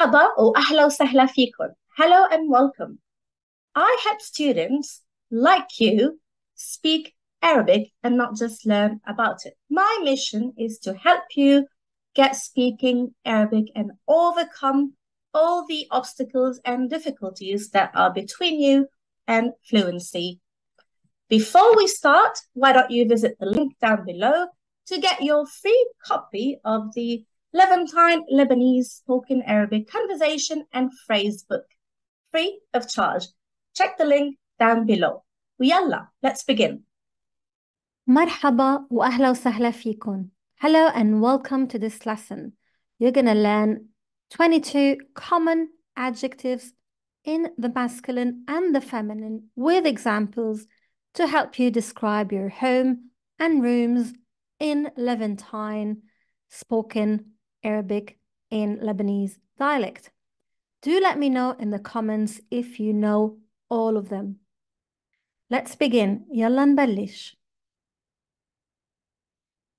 مرحبا وأهلا وسهلا فيكم. Hello and welcome. I help students like you speak Arabic and not just learn about it. My mission is to help you get speaking Arabic and overcome all the obstacles and difficulties that are between you and fluency. Before we start, why don't you visit the link down below to get your free copy of the Levantine Lebanese spoken Arabic conversation and phrase book, free of charge. Check the link down below. ويلا, let's begin. مرحبا وأهلا وسهلا فيكم. Hello and welcome to this lesson. You're gonna learn 22 common adjectives in the masculine and the feminine with examples to help you describe your home and rooms in Levantine spoken Arabic, and Lebanese dialect. Do let me know in the comments if you know all of them. Let's begin. Yalan نبلش.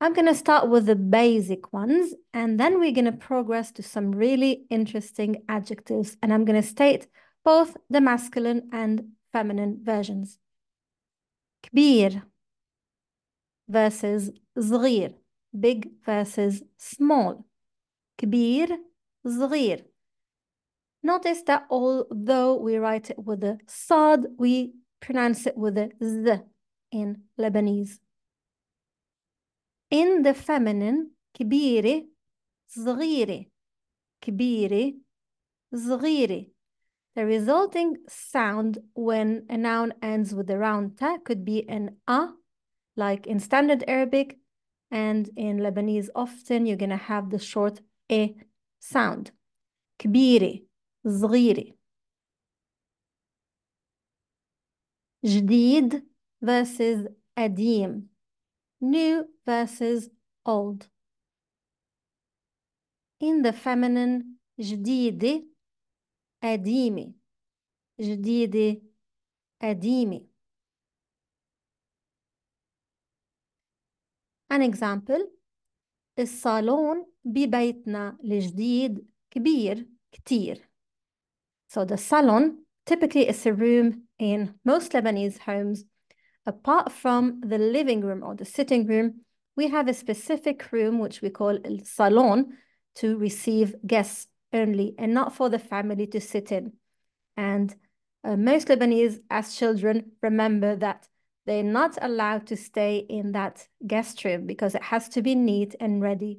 I'm going to start with the basic ones, and then we're going to progress to some really interesting adjectives, and I'm going to state both the masculine and feminine versions. Kbir versus صغير, big versus small. كبير صغير Notice that although we write it with a sad, we pronounce it with a z in Lebanese. In the feminine, كبيرة صغيرة كبيرة صغيرة The resulting sound when a noun ends with a round ta could be an a, like in Standard Arabic, and in Lebanese often you're going to have the short a sound كبيرة صغيرة جديد versus قديم new versus old in the feminine جديدة قديمة جديدة قديمة An example الصالون ببيتنا الجديد كبير كتير. So the salon typically is a room in most Lebanese homes. Apart from the living room or the sitting room, we have a specific room which we call el salon to receive guests only and not for the family to sit in. And uh, most Lebanese as children remember that they're not allowed to stay in that guest room because it has to be neat and ready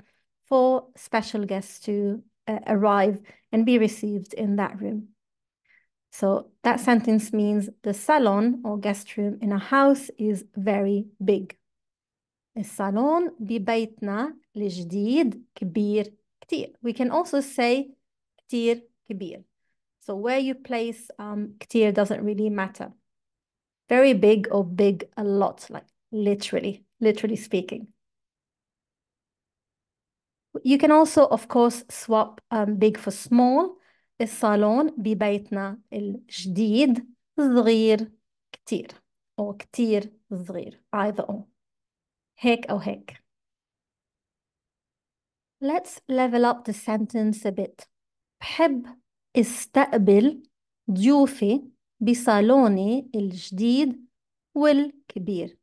for special guests to uh, arrive and be received in that room. So that sentence means the salon or guest room in a house is very big. salon bibaitna الجديد kibir كتير. We can also say كتير kibir. So where you place um, doesn't really matter. Very big or big a lot, like literally, literally speaking. You can also, of course, swap um, big for small. الصالون ببيتنا الجديد صغير كتير أو كتير صغير either or هيك أو هيك. Let's level up the sentence a bit. بحب استقبل ضيوفي بصالوني الجديد والكبير.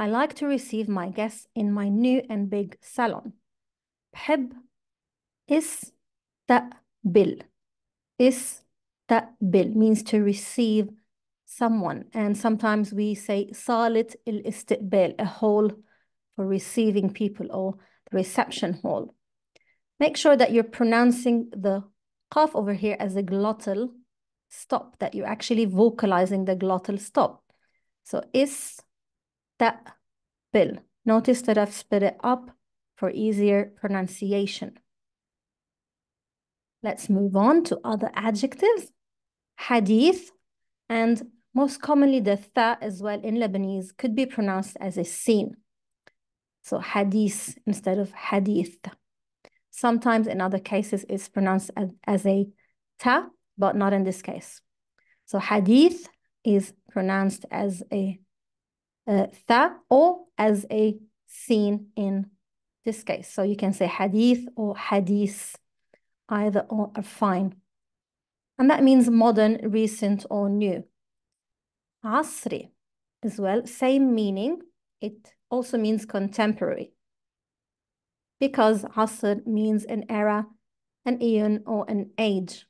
I like to receive my guests in my new and big salon. بحب استقبل استقبل means to receive someone and sometimes we say صالة الاستقبال a hall for receiving people or the reception hall make sure that you're pronouncing the cough over here as a glottal stop that you're actually vocalizing the glottal stop so is that bill notice that I've split it up for easier pronunciation. Let's move on to other adjectives. Hadith and most commonly the tha as well in Lebanese could be pronounced as a sin. So hadith instead of hadith. Sometimes in other cases it's pronounced as, as a ta, but not in this case. So hadith is pronounced as a uh, tha or as a sin in this case. So you can say hadith or hadith, either or are fine. And that means modern, recent, or new. Asri as well, same meaning. It also means contemporary because asr means an era, an eon, or an age.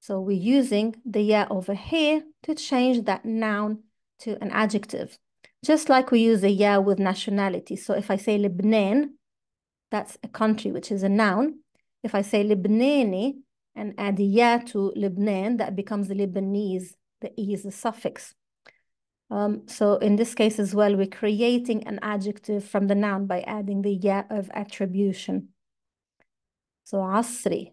So we're using the year over here to change that noun to an adjective just like we use a ya with nationality. So if I say Lebanon, that's a country, which is a noun. If I say Lebanani and add a ya to Lebanon, that becomes Lebanese. The e is a suffix. Um, so in this case as well, we're creating an adjective from the noun by adding the ya of attribution. So asri.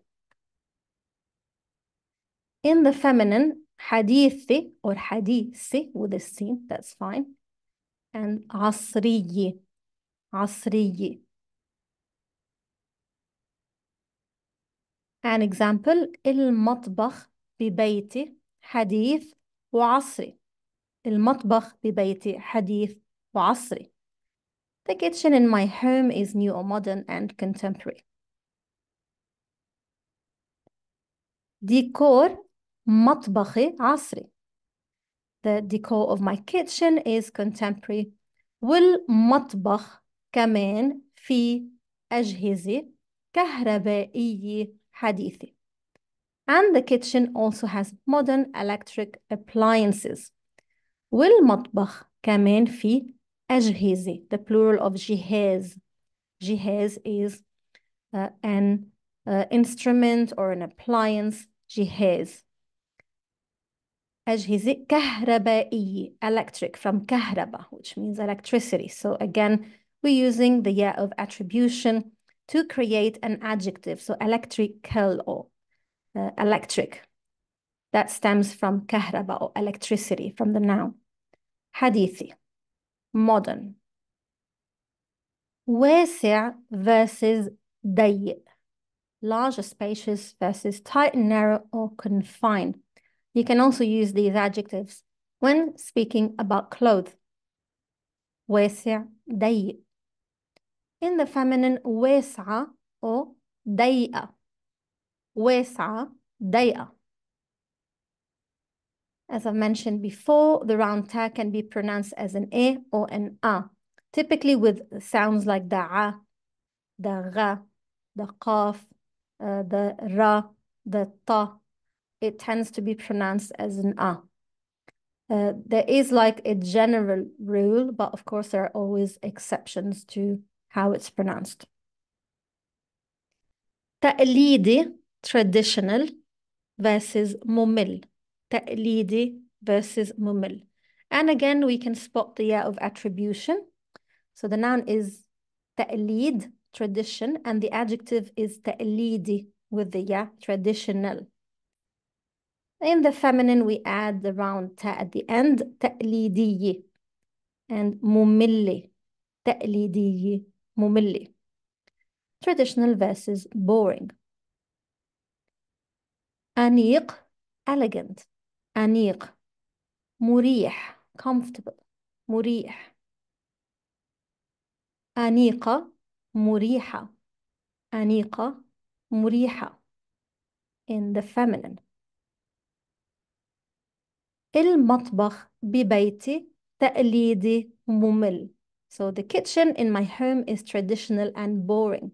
In the feminine, hadithi or hadisi with a C, that's fine. and عصرية عصرية an example المطبخ ببيتي حديث وعصري المطبخ ببيتي حديث وعصري The kitchen in my home is new or modern and contemporary ديكور مطبخي عصري The decor of my kitchen is contemporary. والمطبخ كمان في أجهزة كهربائية حديثة. And the kitchen also has modern electric appliances. والمطبخ كمان في أجهزة. The plural of جهاز. جهاز is uh, an uh, instrument or an appliance. جهاز. أجهزة كهربائية electric from كهرباء which means electricity. So again, we're using the ya of attribution to create an adjective. So electrical or uh, electric. That stems from كهرباء or electricity from the noun. حديثي modern. واسع versus ضيق. Large spacious versus tight, narrow or confined. You can also use these adjectives when speaking about clothes. واسع ضيق in the feminine واسعة or ضيقة واسعة ضيقة As i mentioned before, the round ta can be pronounced as an a or an a, typically with sounds like the a, the ra, the qaf, uh, the ra, the ta, it tends to be pronounced as an a. Ah. Uh, there is like a general rule, but of course there are always exceptions to how it's pronounced. تقليدي traditional versus mumil تقليدي versus mumil. and again we can spot the year of attribution so the noun is تقليد tradition and the adjective is تقليدي with the ya traditional in the feminine, we add the round ta at the end, تقليدية and مُمِلِّيَ تقليدية مُمِلِّيَ Traditional versus boring. أنيق elegant أنيق مريح comfortable مريح أنيقة مريحة أنيقة مريحة in the feminine المطبخ ببيتي تقليدي ممل So the kitchen in my home is traditional and boring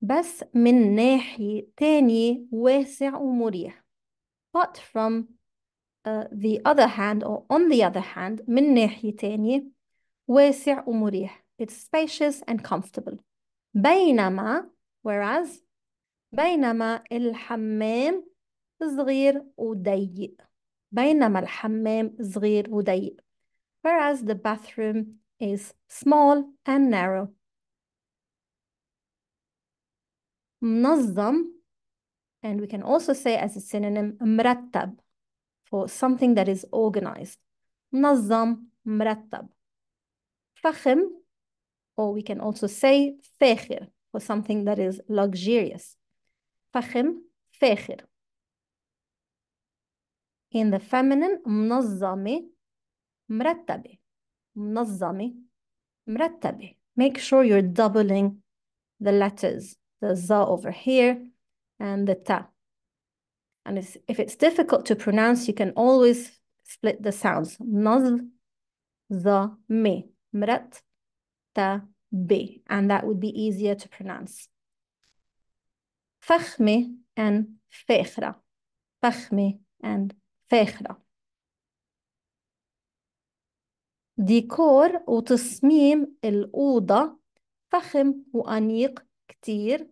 بس من ناحية تانية واسع ومريح but from uh, the other hand or on the other hand من ناحية تانية واسع ومريح it's spacious and comfortable بينما whereas بينما الحمام صغير وضيق بينما الحمام صغير وضيق whereas the bathroom is small and narrow منظم and we can also say as a synonym مرتب for something that is organized منظم مرتب فخم or we can also say فاخر for something that is luxurious فخم فاخر in the feminine منظمة مرتبة منظمة مرتبة make sure you're doubling the letters the za over here and the ta and if if it's difficult to pronounce you can always split the sounds نظ the me ta be and that would be easier to pronounce فخمة and فخرة فخمة and فاخرة ديكور وتصميم الأوضة فخم وأنيق كتير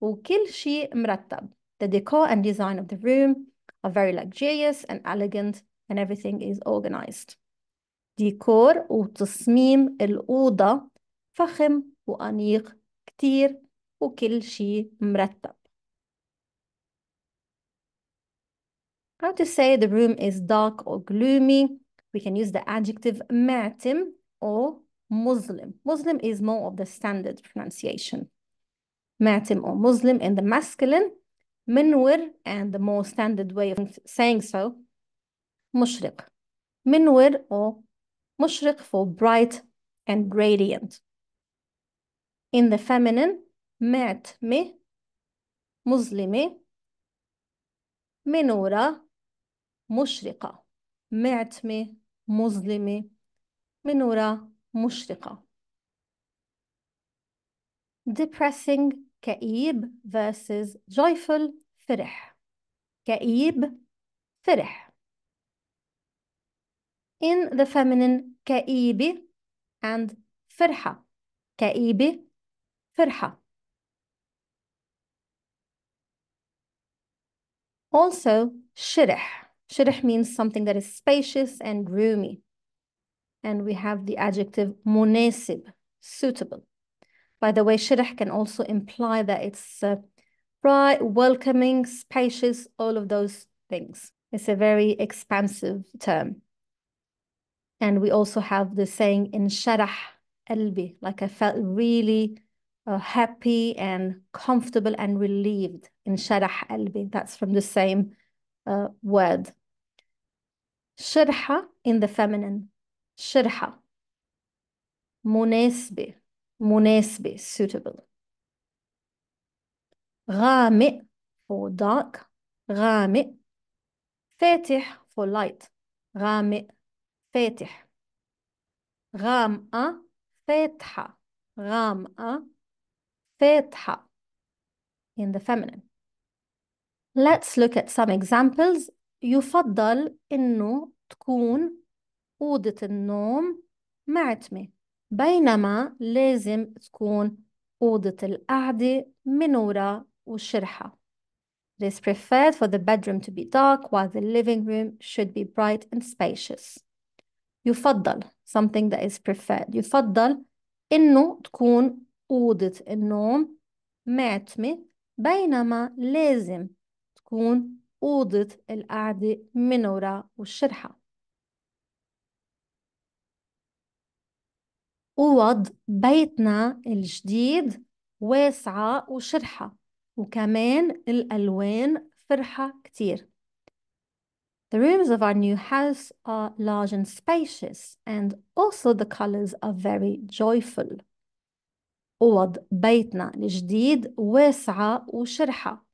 وكل شيء مرتب The decor and design of the room are very luxurious and elegant and everything is organized ديكور وتصميم الأوضة فخم وأنيق كتير وكل شيء مرتب How to say the room is dark or gloomy? We can use the adjective matim or Muslim. Muslim is more of the standard pronunciation. Matim or Muslim in the masculine, minwir and the more standard way of saying so, mushriq. Minwir or mushriq for bright and radiant. In the feminine, matmi, Muslimi, minura. مشرقة معتمة مظلمة منورة مشرقة depressing كئيب versus joyful فرح كئيب فرح in the feminine كئيبة and فرحة كئيبة فرحة also شرح Shirih means something that is spacious and roomy. And we have the adjective munasib, suitable. By the way, shirih can also imply that it's uh, bright, welcoming, spacious, all of those things. It's a very expansive term. And we also have the saying in sharah albi, like I felt really uh, happy and comfortable and relieved in sharah albi. That's from the same uh, word شرحة in the feminine شرحة مناسبة مناسبة suitable غامق for dark غامق فاتح for light غامق فاتح غامقة فاتحة غامقة فاتحة in the feminine Let's look at some examples يفضل إنه تكون أوضة النوم معتمة بينما لازم تكون أوضة القعدة منورة وشرحة. It is preferred for the bedroom to be dark while the living room should be bright and spacious. يفضل something that is preferred يفضل إنه تكون أوضة النوم معتمة بينما لازم تكون أوضة القعدة منورة والشرحة أوض بيتنا الجديد واسعة وشرحة وكمان الألوان فرحة كتير The rooms of our new house are large and spacious, and also the colors are very joyful. أوض بيتنا الجديد واسعة وشرحة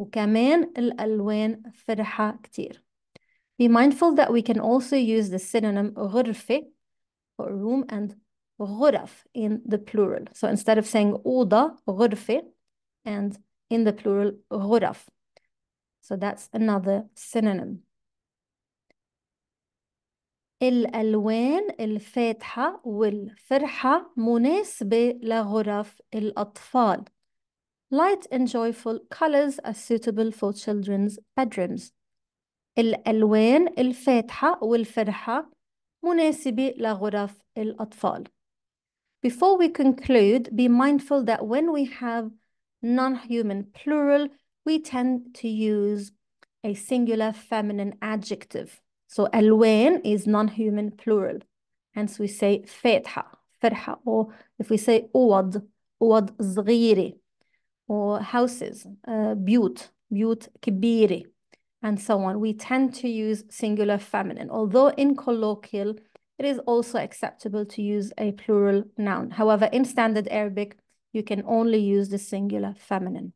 وكمان الألوان فرحة كتير Be mindful that we can also use the synonym غرفة for room and غرف in the plural. So instead of saying أوضة غرفة and in the plural غرف. So that's another synonym. الألوان الفاتحة والفرحة مناسبة لغرف الأطفال. Light and joyful colors are suitable for children's bedrooms. الألوان الفاتحة والفرحة مناسبة لغرف الأطفال. Before we conclude, be mindful that when we have non-human plural, we tend to use a singular feminine adjective. So alwan is non-human plural. Hence we say fatha, farha, or if we say awad, awad zghiri or houses, uh, بيوت, بيوت كبيرة, and so on. We tend to use singular feminine, although in colloquial, it is also acceptable to use a plural noun. However, in standard Arabic, you can only use the singular feminine.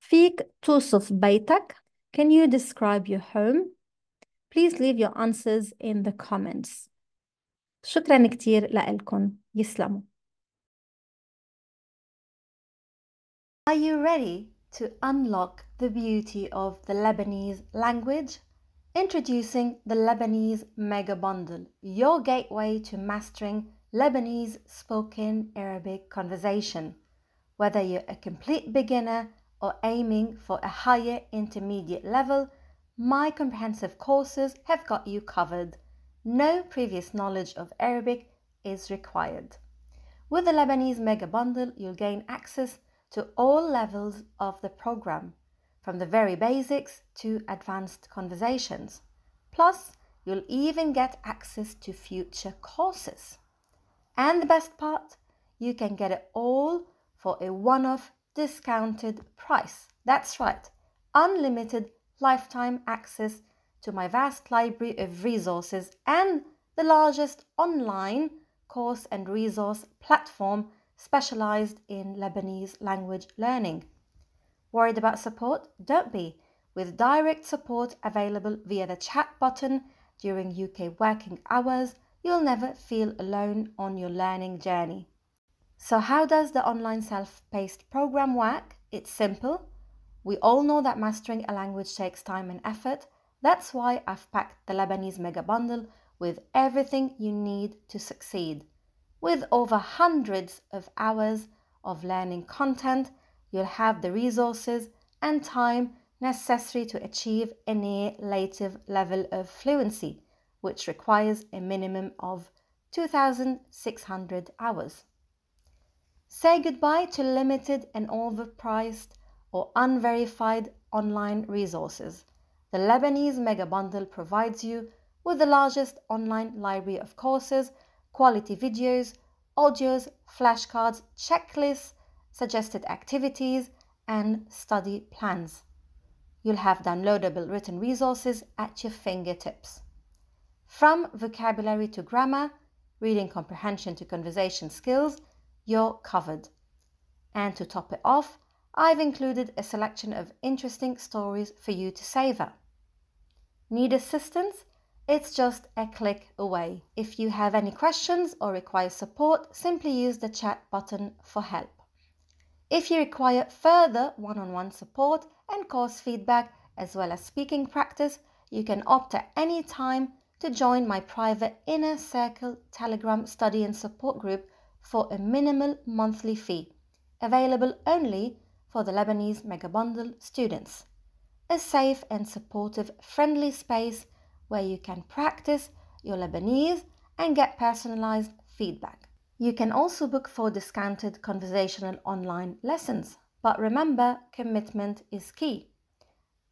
فيك توصف بيتك. Can you describe your home? Please leave your answers in the comments. شكرا كتير لكم يسلموا. Are you ready to unlock the beauty of the Lebanese language? Introducing the Lebanese Mega Bundle, your gateway to mastering Lebanese spoken Arabic conversation. Whether you're a complete beginner or aiming for a higher intermediate level, my comprehensive courses have got you covered. No previous knowledge of Arabic is required. With the Lebanese Mega Bundle, you'll gain access to all levels of the program, from the very basics to advanced conversations. Plus, you'll even get access to future courses. And the best part, you can get it all for a one off discounted price. That's right, unlimited lifetime access to my vast library of resources and the largest online course and resource platform specialized in Lebanese language learning. Worried about support? Don't be, with direct support available via the chat button during UK working hours, you'll never feel alone on your learning journey. So, how does the online self paced program work? It's simple. We all know that mastering a language takes time and effort. That's why I've packed the Lebanese Mega Bundle with everything you need to succeed. With over hundreds of hours of learning content, you'll have the resources and time necessary to achieve a near native level of fluency, which requires a minimum of 2,600 hours. Say goodbye to limited and overpriced or unverified online resources. The Lebanese Mega Bundle provides you with the largest online library of courses quality videos, audios, flashcards, checklists, suggested activities, and study plans. You'll have downloadable written resources at your fingertips. From vocabulary to grammar, reading comprehension to conversation skills, you're covered. And to top it off, I've included a selection of interesting stories for you to savor. Need assistance? It's just a click away. If you have any questions or require support, simply use the chat button for help. If you require further one on one support and course feedback, as well as speaking practice, you can opt at any time to join my private Inner Circle Telegram study and support group for a minimal monthly fee, available only for the Lebanese Megabundle students. A safe and supportive, friendly space where you can practice your Lebanese and get personalized feedback. You can also book for discounted conversational online lessons, but remember, commitment is key.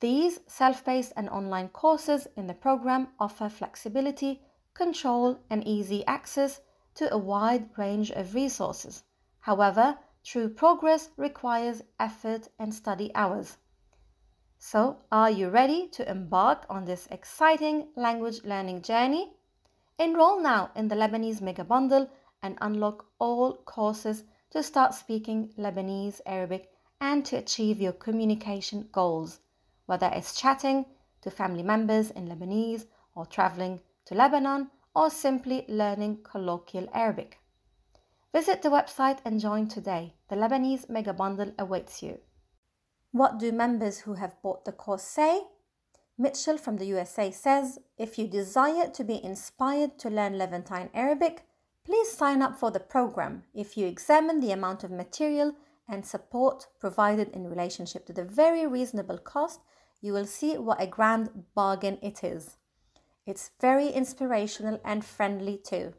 These self paced and online courses in the program offer flexibility, control, and easy access to a wide range of resources. However, true progress requires effort and study hours. So, are you ready to embark on this exciting language learning journey? Enroll now in the Lebanese Mega Bundle and unlock all courses to start speaking Lebanese, Arabic, and to achieve your communication goals, whether it's chatting to family members in Lebanese or traveling to Lebanon or simply learning colloquial Arabic. Visit the website and join today. The Lebanese Mega Bundle awaits you. What do members who have bought the course say? Mitchell from the USA says, if you desire to be inspired to learn Levantine Arabic, please sign up for the program if you examine the amount of material and support provided in relationship to the very reasonable cost, you will see what a grand bargain it is. It's very inspirational and friendly too.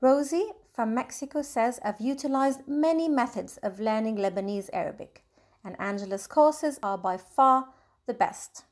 Rosie from Mexico says, I've utilized many methods of learning Lebanese Arabic and Angela's courses are by far the best.